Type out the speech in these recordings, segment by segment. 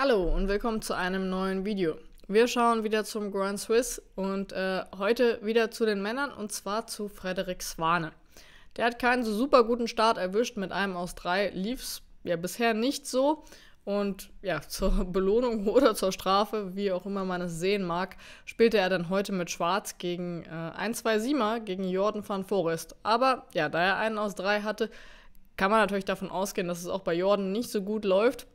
Hallo und willkommen zu einem neuen Video. Wir schauen wieder zum Grand Swiss und äh, heute wieder zu den Männern und zwar zu Frederik Swane. Der hat keinen so super guten Start erwischt, mit einem aus drei lief es ja bisher nicht so und ja, zur Belohnung oder zur Strafe, wie auch immer man es sehen mag, spielte er dann heute mit Schwarz gegen äh, 1 2 Siemer gegen Jordan van Forest. Aber ja, da er einen aus drei hatte, kann man natürlich davon ausgehen, dass es auch bei Jordan nicht so gut läuft.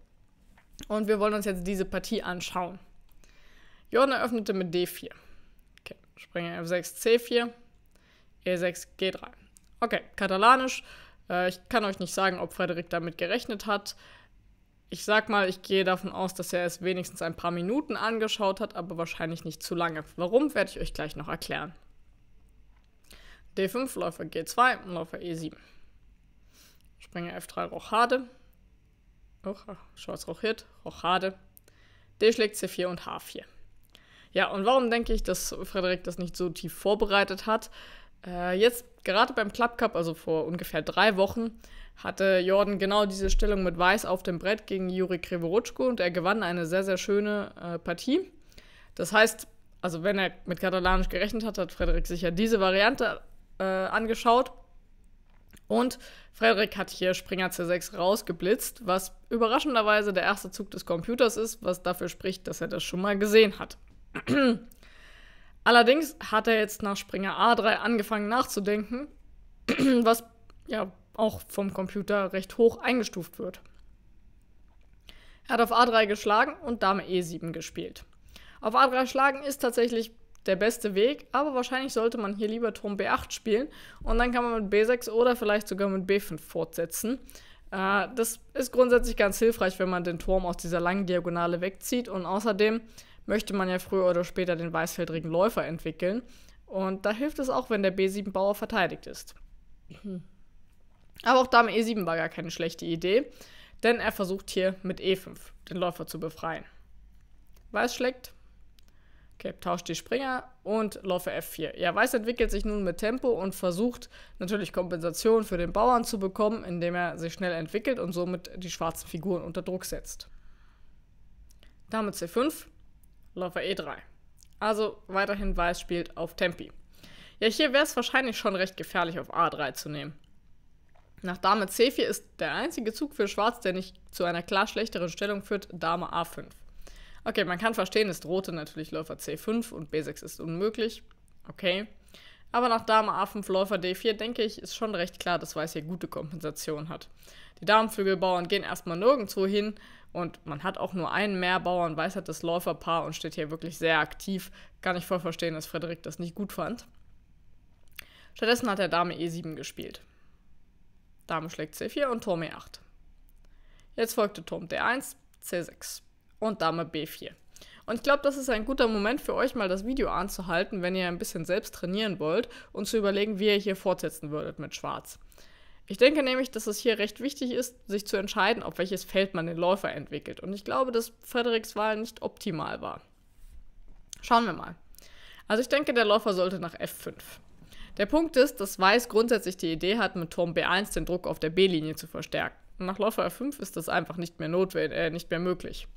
Und wir wollen uns jetzt diese Partie anschauen. Jordan eröffnete mit D4. Okay, Springer F6, C4, E6, G3. Okay, katalanisch. Äh, ich kann euch nicht sagen, ob Frederik damit gerechnet hat. Ich sag mal, ich gehe davon aus, dass er es wenigstens ein paar Minuten angeschaut hat, aber wahrscheinlich nicht zu lange. Warum, werde ich euch gleich noch erklären. D5, Läufer G2, Läufer E7. Springer F3, Rochade. Ach, schwarz rochiert, Rochade. Der schlägt C4 und H4. Ja, und warum denke ich, dass Frederik das nicht so tief vorbereitet hat? Äh, jetzt, gerade beim Club Cup, also vor ungefähr drei Wochen, hatte Jordan genau diese Stellung mit Weiß auf dem Brett gegen Juri Krivorutschko und er gewann eine sehr, sehr schöne äh, Partie. Das heißt, also wenn er mit Katalanisch gerechnet hat, hat Frederik sicher diese Variante äh, angeschaut. Und Frederik hat hier Springer C6 rausgeblitzt, was überraschenderweise der erste Zug des Computers ist, was dafür spricht, dass er das schon mal gesehen hat. Allerdings hat er jetzt nach Springer A3 angefangen nachzudenken, was ja auch vom Computer recht hoch eingestuft wird. Er hat auf A3 geschlagen und Dame E7 gespielt. Auf A3 schlagen ist tatsächlich der beste Weg, aber wahrscheinlich sollte man hier lieber Turm B8 spielen und dann kann man mit B6 oder vielleicht sogar mit B5 fortsetzen. Äh, das ist grundsätzlich ganz hilfreich, wenn man den Turm aus dieser langen Diagonale wegzieht und außerdem möchte man ja früher oder später den weißfeldrigen Läufer entwickeln und da hilft es auch, wenn der B7-Bauer verteidigt ist. Aber auch Dame E7 war gar keine schlechte Idee, denn er versucht hier mit E5 den Läufer zu befreien. Weiß schlägt Okay, tauscht die Springer und laufe F4. Ja, Weiß entwickelt sich nun mit Tempo und versucht natürlich Kompensation für den Bauern zu bekommen, indem er sich schnell entwickelt und somit die schwarzen Figuren unter Druck setzt. Dame C5, Läufer E3. Also weiterhin Weiß spielt auf Tempi. Ja, hier wäre es wahrscheinlich schon recht gefährlich, auf A3 zu nehmen. Nach Dame C4 ist der einzige Zug für Schwarz, der nicht zu einer klar schlechteren Stellung führt, Dame A5. Okay, man kann verstehen, ist Rote natürlich Läufer C5 und B6 ist unmöglich. Okay. Aber nach Dame A5, Läufer D4, denke ich, ist schon recht klar, dass Weiß hier gute Kompensation hat. Die Damenflügelbauern gehen erstmal nirgendwo hin und man hat auch nur einen Mehrbauern. Weiß hat das Läuferpaar und steht hier wirklich sehr aktiv. Kann ich voll verstehen, dass Frederik das nicht gut fand. Stattdessen hat er Dame E7 gespielt. Dame schlägt C4 und Turm E8. Jetzt folgte Turm D1, C6 und Dame B4. Und ich glaube, das ist ein guter Moment für euch, mal das Video anzuhalten, wenn ihr ein bisschen selbst trainieren wollt und zu überlegen, wie ihr hier fortsetzen würdet mit Schwarz. Ich denke nämlich, dass es hier recht wichtig ist, sich zu entscheiden, auf welches Feld man den Läufer entwickelt. Und ich glaube, dass Frederiks Wahl nicht optimal war. Schauen wir mal. Also ich denke, der Läufer sollte nach F5. Der Punkt ist, dass Weiß grundsätzlich die Idee hat, mit Turm B1 den Druck auf der B-Linie zu verstärken. nach Läufer F5 ist das einfach nicht mehr, notwendig, äh, nicht mehr möglich.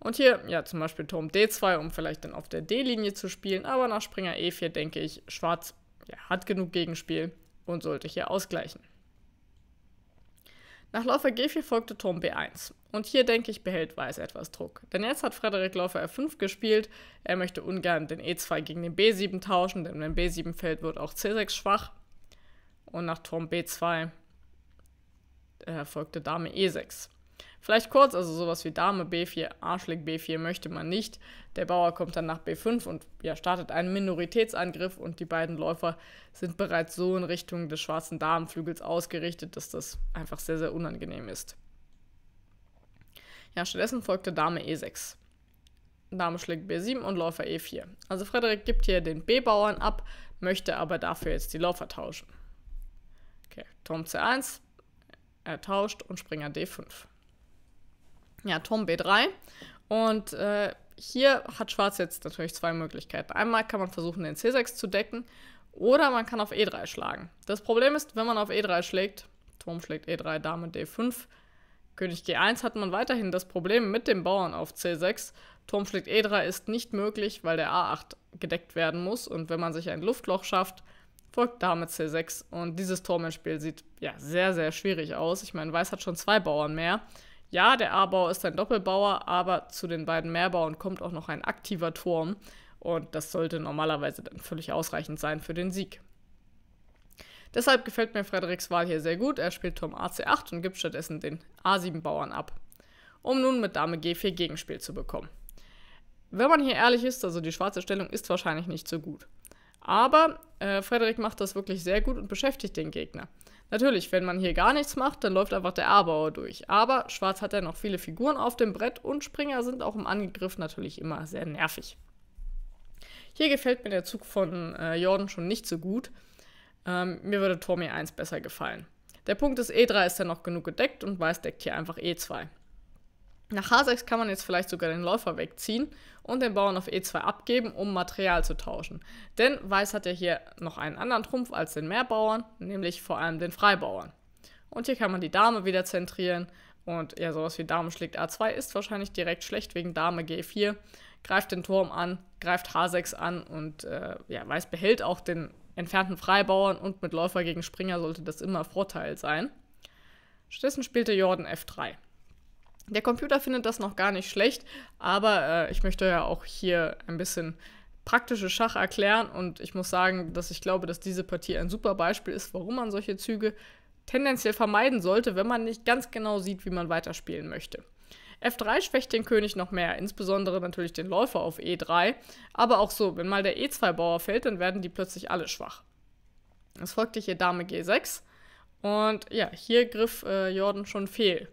Und hier, ja, zum Beispiel Turm D2, um vielleicht dann auf der D-Linie zu spielen, aber nach Springer E4 denke ich, Schwarz ja, hat genug Gegenspiel und sollte hier ausgleichen. Nach Läufer G4 folgte Turm B1. Und hier denke ich, behält Weiß etwas Druck. Denn jetzt hat Frederik Läufer F5 gespielt. Er möchte ungern den E2 gegen den B7 tauschen, denn wenn B7 fällt, wird auch C6 schwach. Und nach Turm B2 äh, folgte Dame E6. Vielleicht kurz, also sowas wie Dame B4, Arschlik B4 möchte man nicht. Der Bauer kommt dann nach B5 und ja, startet einen Minoritätsangriff und die beiden Läufer sind bereits so in Richtung des schwarzen Damenflügels ausgerichtet, dass das einfach sehr, sehr unangenehm ist. Ja, stattdessen folgte Dame E6. Dame schlägt B7 und Läufer E4. Also Frederik gibt hier den B-Bauern ab, möchte aber dafür jetzt die Läufer tauschen. Okay, Turm C1, er tauscht und Springer D5 ja, Turm B3. Und äh, hier hat Schwarz jetzt natürlich zwei Möglichkeiten. Einmal kann man versuchen, den C6 zu decken oder man kann auf E3 schlagen. Das Problem ist, wenn man auf E3 schlägt, Turm schlägt E3, Dame D5, König G1 hat man weiterhin das Problem mit dem Bauern auf C6. Turm schlägt E3 ist nicht möglich, weil der A8 gedeckt werden muss und wenn man sich ein Luftloch schafft, folgt Dame C6 und dieses Turmenspiel sieht ja sehr, sehr schwierig aus. Ich meine, Weiß hat schon zwei Bauern mehr ja, der a bauer ist ein Doppelbauer, aber zu den beiden Mehrbauern kommt auch noch ein aktiver Turm und das sollte normalerweise dann völlig ausreichend sein für den Sieg. Deshalb gefällt mir Frederiks Wahl hier sehr gut. Er spielt Turm AC8 und gibt stattdessen den A7-Bauern ab, um nun mit Dame G4 Gegenspiel zu bekommen. Wenn man hier ehrlich ist, also die schwarze Stellung ist wahrscheinlich nicht so gut. Aber äh, Frederik macht das wirklich sehr gut und beschäftigt den Gegner. Natürlich, wenn man hier gar nichts macht, dann läuft einfach der A-Bauer durch. Aber Schwarz hat ja noch viele Figuren auf dem Brett und Springer sind auch im Angriff natürlich immer sehr nervig. Hier gefällt mir der Zug von äh, Jordan schon nicht so gut. Ähm, mir würde Turm 1 besser gefallen. Der Punkt ist, E3 ist ja noch genug gedeckt und Weiß deckt hier einfach E2. Nach H6 kann man jetzt vielleicht sogar den Läufer wegziehen und den Bauern auf E2 abgeben, um Material zu tauschen. Denn Weiß hat ja hier noch einen anderen Trumpf als den Mehrbauern, nämlich vor allem den Freibauern. Und hier kann man die Dame wieder zentrieren und ja, sowas wie Dame schlägt A2 ist wahrscheinlich direkt schlecht wegen Dame G4. Greift den Turm an, greift H6 an und äh, ja, Weiß behält auch den entfernten Freibauern und mit Läufer gegen Springer sollte das immer Vorteil sein. Stattdessen spielte Jordan F3. Der Computer findet das noch gar nicht schlecht, aber äh, ich möchte ja auch hier ein bisschen praktische Schach erklären und ich muss sagen, dass ich glaube, dass diese Partie ein super Beispiel ist, warum man solche Züge tendenziell vermeiden sollte, wenn man nicht ganz genau sieht, wie man weiterspielen möchte. F3 schwächt den König noch mehr, insbesondere natürlich den Läufer auf E3, aber auch so, wenn mal der E2-Bauer fällt, dann werden die plötzlich alle schwach. Es folgte hier Dame G6 und ja, hier griff äh, Jordan schon fehl.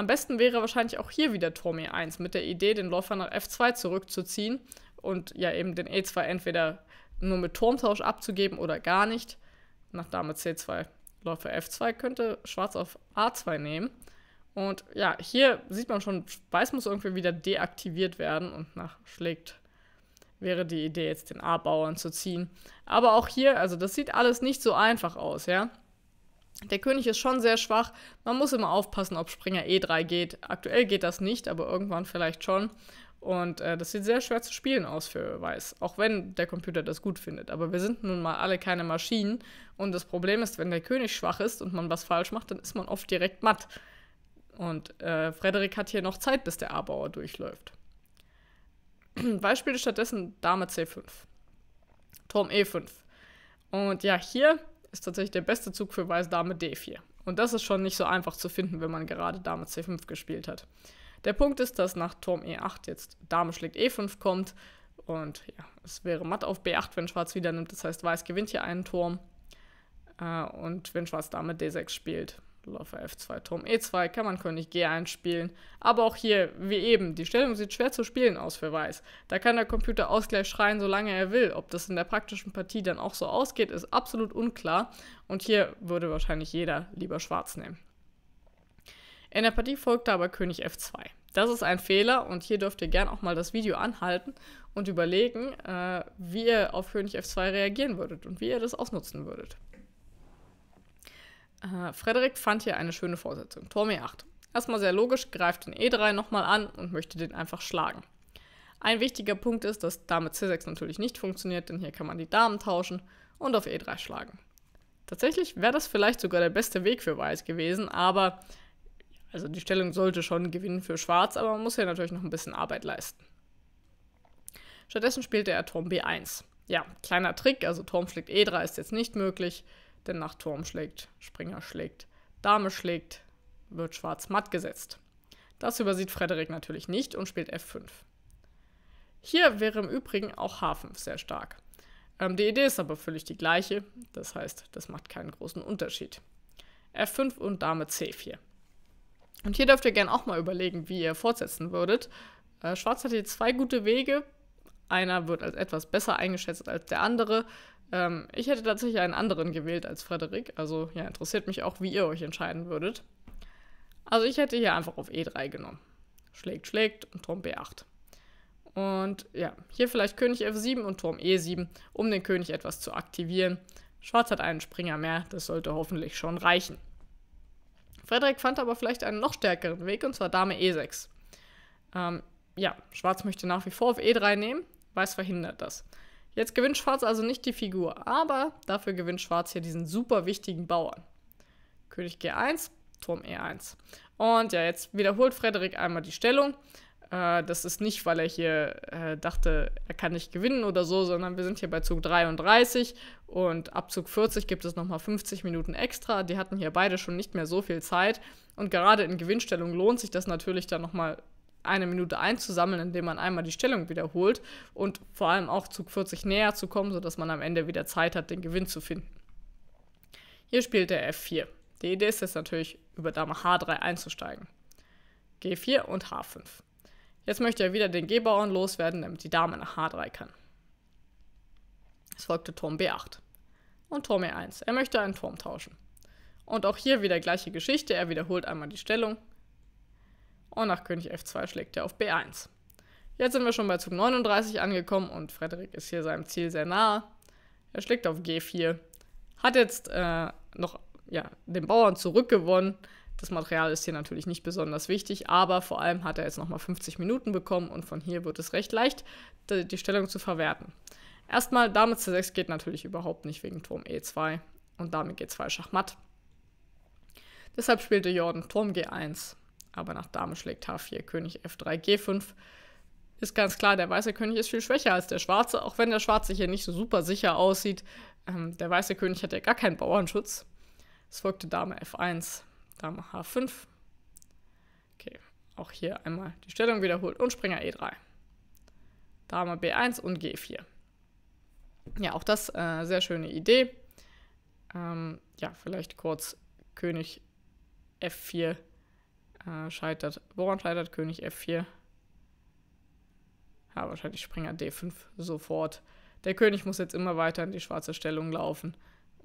Am besten wäre wahrscheinlich auch hier wieder Turm E1 mit der Idee, den Läufer nach F2 zurückzuziehen und ja eben den E2 entweder nur mit Turmtausch abzugeben oder gar nicht. Nach Dame C2. Läufer F2 könnte Schwarz auf A2 nehmen. Und ja, hier sieht man schon, Weiß muss irgendwie wieder deaktiviert werden und nach schlägt wäre die Idee, jetzt den A-Bauern zu ziehen. Aber auch hier, also das sieht alles nicht so einfach aus, ja. Der König ist schon sehr schwach. Man muss immer aufpassen, ob Springer E3 eh geht. Aktuell geht das nicht, aber irgendwann vielleicht schon. Und äh, das sieht sehr schwer zu spielen aus für Weiß, auch wenn der Computer das gut findet. Aber wir sind nun mal alle keine Maschinen. Und das Problem ist, wenn der König schwach ist und man was falsch macht, dann ist man oft direkt matt. Und äh, Frederik hat hier noch Zeit, bis der A-Bauer durchläuft. Weiß stattdessen Dame C5. Turm E5. Und ja, hier ist tatsächlich der beste Zug für Weiß Dame D4. Und das ist schon nicht so einfach zu finden, wenn man gerade Dame C5 gespielt hat. Der Punkt ist, dass nach Turm E8 jetzt Dame schlägt E5 kommt. Und ja, es wäre matt auf B8, wenn Schwarz wieder nimmt. Das heißt, Weiß gewinnt hier einen Turm. Äh, und wenn Schwarz Dame D6 spielt, Läufer F2, Turm E2 kann man König G1 spielen. Aber auch hier, wie eben, die Stellung sieht schwer zu spielen aus für Weiß. Da kann der Computer Ausgleich schreien, solange er will. Ob das in der praktischen Partie dann auch so ausgeht, ist absolut unklar. Und hier würde wahrscheinlich jeder lieber Schwarz nehmen. In der Partie folgte aber König F2. Das ist ein Fehler und hier dürft ihr gern auch mal das Video anhalten und überlegen, äh, wie ihr auf König F2 reagieren würdet und wie ihr das ausnutzen würdet. Äh, Frederik fand hier eine schöne Vorsetzung. Turm E8. Erstmal sehr logisch, greift den E3 nochmal an und möchte den einfach schlagen. Ein wichtiger Punkt ist, dass Dame C6 natürlich nicht funktioniert, denn hier kann man die Damen tauschen und auf E3 schlagen. Tatsächlich wäre das vielleicht sogar der beste Weg für Weiß gewesen, aber also die Stellung sollte schon gewinnen für Schwarz, aber man muss ja natürlich noch ein bisschen Arbeit leisten. Stattdessen spielte er Turm B1. Ja, kleiner Trick, also Turm schlägt E3 ist jetzt nicht möglich denn nach Turm schlägt, Springer schlägt, Dame schlägt, wird schwarz matt gesetzt. Das übersieht Frederik natürlich nicht und spielt F5. Hier wäre im Übrigen auch H5 sehr stark. Ähm, die Idee ist aber völlig die gleiche, das heißt, das macht keinen großen Unterschied. F5 und Dame C4. Und hier dürft ihr gern auch mal überlegen, wie ihr fortsetzen würdet. Äh, Schwarz hat hier zwei gute Wege. Einer wird als etwas besser eingeschätzt als der andere. Ähm, ich hätte tatsächlich einen anderen gewählt als Frederik. Also ja, interessiert mich auch, wie ihr euch entscheiden würdet. Also ich hätte hier einfach auf E3 genommen. Schlägt, schlägt und Turm B8. Und ja, hier vielleicht König F7 und Turm E7, um den König etwas zu aktivieren. Schwarz hat einen Springer mehr, das sollte hoffentlich schon reichen. Frederik fand aber vielleicht einen noch stärkeren Weg, und zwar Dame E6. Ähm, ja, Schwarz möchte nach wie vor auf E3 nehmen, Weiß verhindert das. Jetzt gewinnt Schwarz also nicht die Figur, aber dafür gewinnt Schwarz hier diesen super wichtigen Bauern. König G1, Turm E1. Und ja, jetzt wiederholt Frederik einmal die Stellung. Äh, das ist nicht, weil er hier äh, dachte, er kann nicht gewinnen oder so, sondern wir sind hier bei Zug 33 und ab Zug 40 gibt es nochmal 50 Minuten extra. Die hatten hier beide schon nicht mehr so viel Zeit und gerade in Gewinnstellung lohnt sich das natürlich dann nochmal eine Minute einzusammeln, indem man einmal die Stellung wiederholt und vor allem auch Zug 40 näher zu kommen, sodass man am Ende wieder Zeit hat, den Gewinn zu finden. Hier spielt er F4. Die Idee ist jetzt natürlich, über Dame H3 einzusteigen. G4 und H5. Jetzt möchte er wieder den G-Bauern loswerden, damit die Dame nach H3 kann. Es folgte Turm B8 und Turm E1. Er möchte einen Turm tauschen. Und auch hier wieder gleiche Geschichte. Er wiederholt einmal die Stellung, und nach König F2 schlägt er auf B1. Jetzt sind wir schon bei Zug 39 angekommen und Frederik ist hier seinem Ziel sehr nahe. Er schlägt auf G4, hat jetzt äh, noch ja, den Bauern zurückgewonnen. Das Material ist hier natürlich nicht besonders wichtig, aber vor allem hat er jetzt nochmal 50 Minuten bekommen und von hier wird es recht leicht, die, Stellung zu verwerten. Erstmal, Dame C6 geht natürlich überhaupt nicht wegen Turm E2 und Dame G2 Schachmatt. Deshalb spielte Jordan Turm G1, aber nach Dame schlägt H4, König F3, G5. Ist ganz klar, der weiße König ist viel schwächer als der schwarze, auch wenn der schwarze hier nicht so super sicher aussieht. Ähm, der weiße König hat ja gar keinen Bauernschutz. Es folgte Dame F1, Dame H5. Okay, auch hier einmal die Stellung wiederholt und Springer E3. Dame B1 und G4. Ja, auch das äh, sehr schöne Idee. Ähm, ja, vielleicht kurz König F4, äh, scheitert. Woran scheitert König F4? Ja, wahrscheinlich Springer D5 sofort. Der König muss jetzt immer weiter in die schwarze Stellung laufen.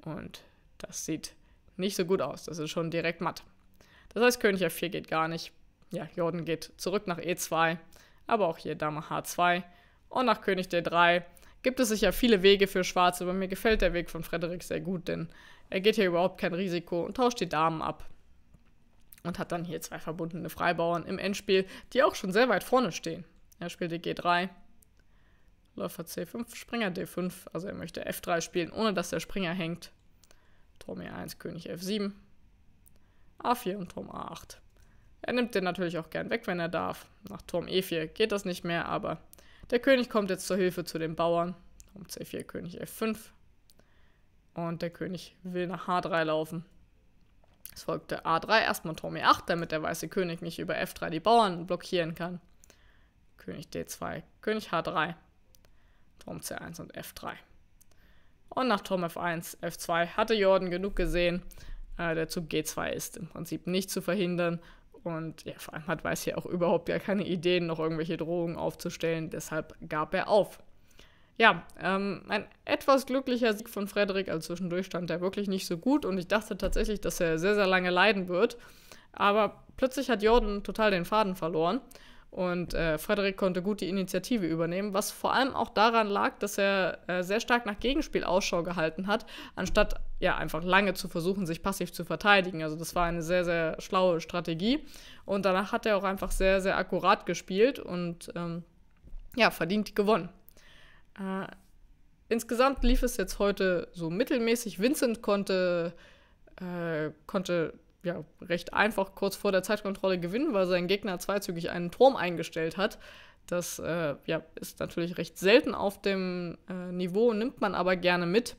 Und das sieht nicht so gut aus. Das ist schon direkt matt. Das heißt, König F4 geht gar nicht. Ja, Jordan geht zurück nach E2. Aber auch hier Dame H2. Und nach König D3 gibt es sicher viele Wege für Schwarze. aber mir gefällt der Weg von Frederik sehr gut, denn er geht hier überhaupt kein Risiko und tauscht die Damen ab und hat dann hier zwei verbundene Freibauern im Endspiel, die auch schon sehr weit vorne stehen. Er spielte G3, Läufer C5, Springer D5, also er möchte F3 spielen, ohne dass der Springer hängt. Turm E1, König F7, A4 und Turm A8. Er nimmt den natürlich auch gern weg, wenn er darf. Nach Turm E4 geht das nicht mehr, aber der König kommt jetzt zur Hilfe zu den Bauern. Turm C4, König F5. Und der König will nach H3 laufen. Es folgte A3 erstmal Turm E8, damit der weiße König nicht über F3 die Bauern blockieren kann. König D2, König H3, Turm C1 und F3. Und nach Turm F1, F2 hatte Jordan genug gesehen. Äh, der Zug G2 ist im Prinzip nicht zu verhindern. Und ja, vor allem hat Weiß hier auch überhaupt gar keine Ideen, noch irgendwelche Drohungen aufzustellen. Deshalb gab er auf. Ja, ähm, ein etwas glücklicher Sieg von Frederik, als zwischendurch stand er wirklich nicht so gut und ich dachte tatsächlich, dass er sehr, sehr lange leiden wird. Aber plötzlich hat Jordan total den Faden verloren und äh, Frederik konnte gut die Initiative übernehmen, was vor allem auch daran lag, dass er äh, sehr stark nach Gegenspiel Ausschau gehalten hat, anstatt ja einfach lange zu versuchen, sich passiv zu verteidigen. Also das war eine sehr, sehr schlaue Strategie und danach hat er auch einfach sehr, sehr akkurat gespielt und ähm, ja, verdient gewonnen. Äh, insgesamt lief es jetzt heute so mittelmäßig. Vincent konnte, äh, konnte ja, recht einfach kurz vor der Zeitkontrolle gewinnen, weil sein Gegner zweizügig einen Turm eingestellt hat. Das äh, ja, ist natürlich recht selten auf dem äh, Niveau, nimmt man aber gerne mit.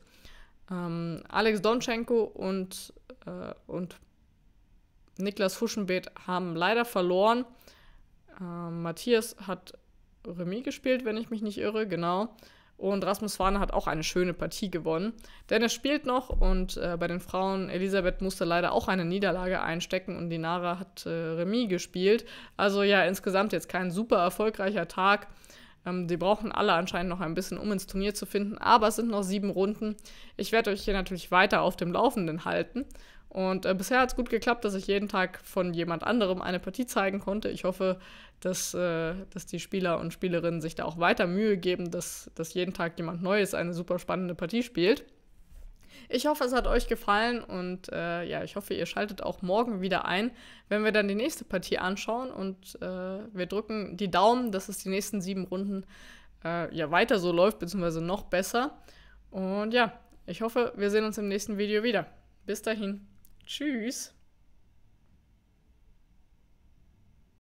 Ähm, Alex Donschenko und, äh, und Niklas Fuschenbeet haben leider verloren. Äh, Matthias hat Remy gespielt, wenn ich mich nicht irre, genau. Und Rasmus Fahne hat auch eine schöne Partie gewonnen. Denn er spielt noch und äh, bei den Frauen, Elisabeth musste leider auch eine Niederlage einstecken und Dinara hat äh, Remis gespielt. Also ja, insgesamt jetzt kein super erfolgreicher Tag. Ähm, die brauchen alle anscheinend noch ein bisschen, um ins Turnier zu finden. Aber es sind noch sieben Runden. Ich werde euch hier natürlich weiter auf dem Laufenden halten und äh, bisher hat es gut geklappt, dass ich jeden Tag von jemand anderem eine Partie zeigen konnte. Ich hoffe, dass, äh, dass die Spieler und Spielerinnen sich da auch weiter Mühe geben, dass, dass jeden Tag jemand Neues eine super spannende Partie spielt. Ich hoffe, es hat euch gefallen und äh, ja, ich hoffe, ihr schaltet auch morgen wieder ein, wenn wir dann die nächste Partie anschauen und äh, wir drücken die Daumen, dass es die nächsten sieben Runden äh, ja weiter so läuft, beziehungsweise noch besser. Und ja, ich hoffe, wir sehen uns im nächsten Video wieder. Bis dahin. Tschüss.